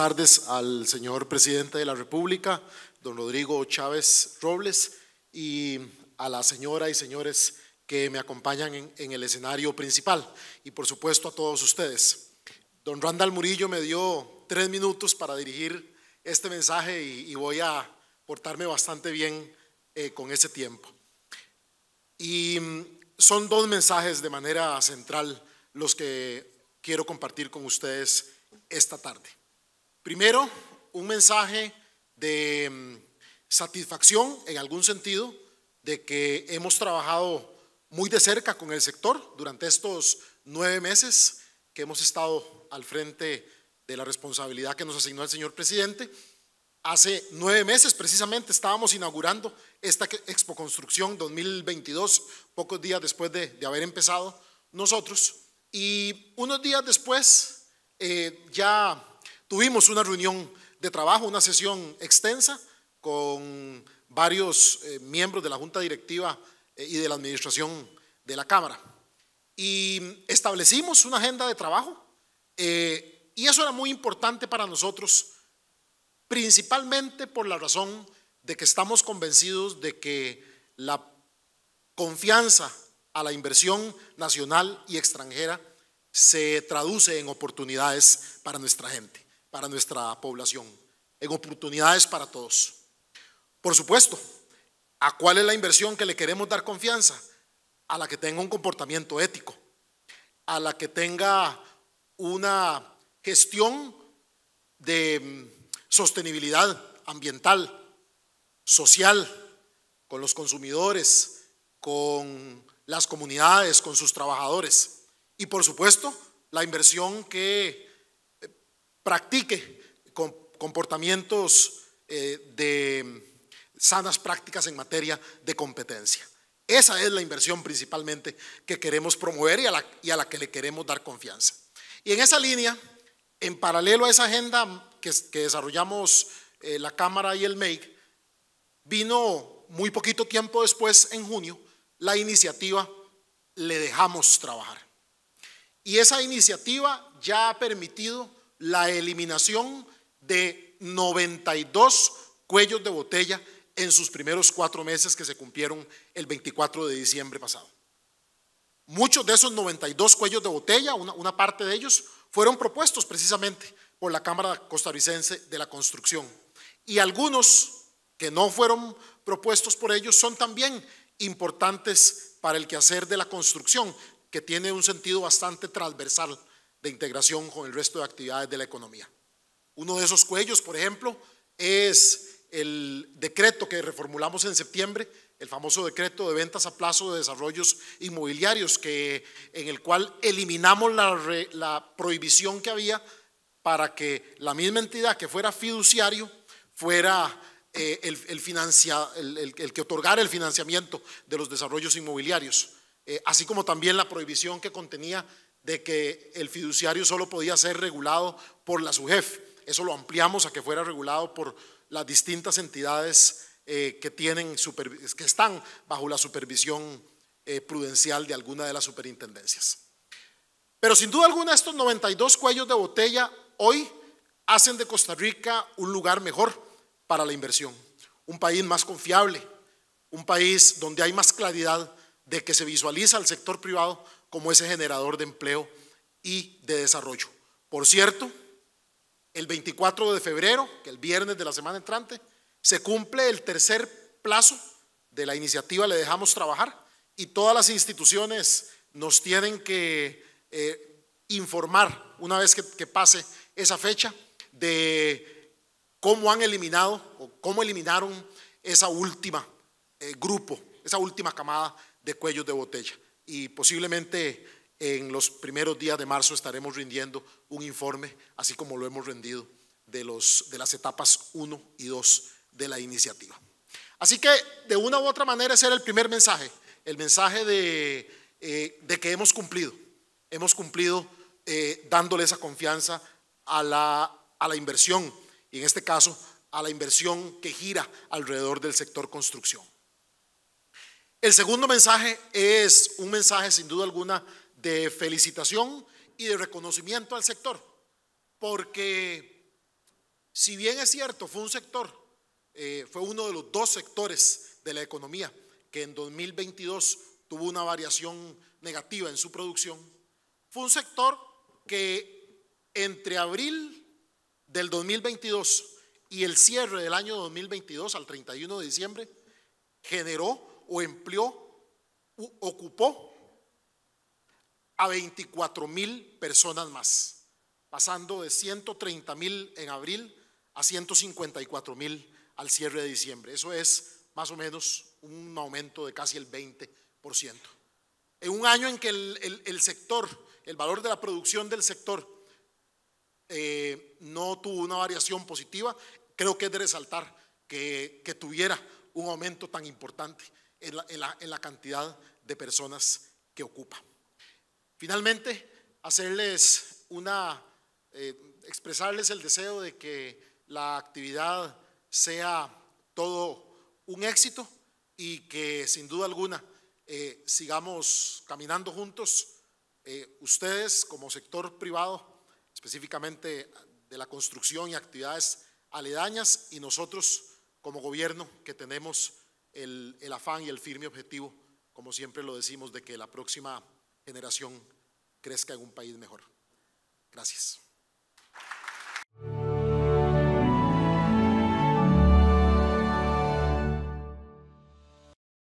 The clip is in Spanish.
tardes al señor presidente de la República, don Rodrigo Chávez Robles, y a la señora y señores que me acompañan en, el escenario principal, y por supuesto a todos ustedes. Don Randall Murillo me dio tres minutos para dirigir este mensaje y, voy a portarme bastante bien eh, con ese tiempo. Y mm, son dos mensajes de manera central los que quiero compartir con ustedes esta tarde. Primero, un mensaje de mm, satisfacción en algún sentido de que hemos trabajado muy de cerca con el sector durante estos nueve meses que hemos estado al frente de la responsabilidad que nos asignó el señor presidente. Hace nueve meses precisamente estábamos inaugurando esta Expo Construcción 2022, pocos días después de, haber empezado nosotros. Y unos días después, eh, ya Tuvimos una reunión de trabajo, una sesión extensa con varios eh, miembros de la Junta Directiva eh, y de la Administración de la Cámara. Y establecimos una agenda de trabajo eh, y eso era muy importante para nosotros, principalmente por la razón de que estamos convencidos de que la confianza a la inversión nacional y extranjera se traduce en oportunidades para nuestra gente para nuestra población, en oportunidades para todos. Por supuesto, ¿a cuál es la inversión que le queremos dar confianza? A la que tenga un comportamiento ético, a la que tenga una gestión de mm, sostenibilidad ambiental, social, con los consumidores, con las comunidades, con sus trabajadores. Y por supuesto, la inversión que practique comportamientos eh, de sanas prácticas en materia de competencia. Esa es la inversión principalmente que queremos promover y a, la, que le queremos dar confianza. Y en esa línea, en paralelo a esa agenda que, desarrollamos eh, la Cámara y el MEIC, vino muy poquito tiempo después, en junio, la iniciativa Le dejamos trabajar. Y esa iniciativa ya ha permitido la eliminación de 92 cuellos de botella en sus primeros cuatro meses que se cumplieron el 24 de diciembre pasado. Muchos de esos 92 cuellos de botella, una, parte de ellos, fueron propuestos precisamente por la Cámara Costarricense de la Construcción. Y algunos que no fueron propuestos por ellos son también importantes para el quehacer de la construcción, que tiene un sentido bastante transversal de integración con el resto de actividades de la economía. Uno de esos cuellos, por ejemplo, es el decreto que reformulamos en septiembre, el famoso decreto de ventas a plazo de desarrollos inmobiliarios, que, en el cual eliminamos la, prohibición que había para que la misma entidad que fuera fiduciario fuera eh, el, que otorgara el financiamiento de los desarrollos inmobiliarios, eh, así como también la prohibición que contenía de que el fiduciario solo podía ser regulado por la SUGEF. Eso lo ampliamos a que fuera regulado por las distintas entidades eh, que, que están bajo la supervisión eh, prudencial de alguna de las superintendencias. Pero sin duda alguna estos 92 cuellos de botella hoy hacen de Costa Rica un lugar mejor para la inversión, un país más confiable, un país donde hay más claridad de que se visualiza al sector privado como ese generador de empleo y de desarrollo. Por cierto, el 24 de febrero, que el viernes de la semana entrante, se cumple el tercer plazo de la iniciativa Le Dejamos Trabajar y todas las instituciones nos tienen que eh, informar una vez que, pase esa fecha de cómo han eliminado o cómo eliminaron esa última eh, grupo, esa última camada de cuellos de botella y posiblemente en los primeros días de marzo estaremos rindiendo un informe, así como lo hemos rendido, de, las etapas 1 y 2 de la iniciativa. Así que de una u otra manera ese era el primer mensaje, el mensaje de, eh, que hemos cumplido, hemos cumplido eh, dándole esa confianza a la, a la inversión y en este caso a la inversión que gira alrededor del sector construcción. El segundo mensaje es un mensaje sin duda alguna de felicitación y de reconocimiento al sector, porque si bien es cierto, fue un sector, eh, fue uno de los dos sectores de la economía que en 2022 tuvo una variación negativa en su producción, fue un sector que entre abril del 2022 y el cierre del año 2022 al 31 de diciembre generó o empleó ocupó a 24 mil personas más, pasando de 130 mil en abril a 154 mil al cierre de diciembre. Eso es más o menos un aumento de casi el 20%. En un año en que el, sector, el valor de la producción del sector eh, no tuvo una variación positiva, creo que es de resaltar que tuviera un aumento tan importante en la, cantidad de personas que ocupa. Finalmente, hacerles una, eh, expresarles el deseo de que la actividad sea todo un éxito y que sin duda alguna eh, sigamos caminando juntos, eh, ustedes como sector privado, específicamente de la construcción y actividades aledañas, y nosotros como gobierno que tenemos el, afán y el firme objetivo, como siempre lo decimos, de que la próxima generación crezca en un país mejor. Gracias.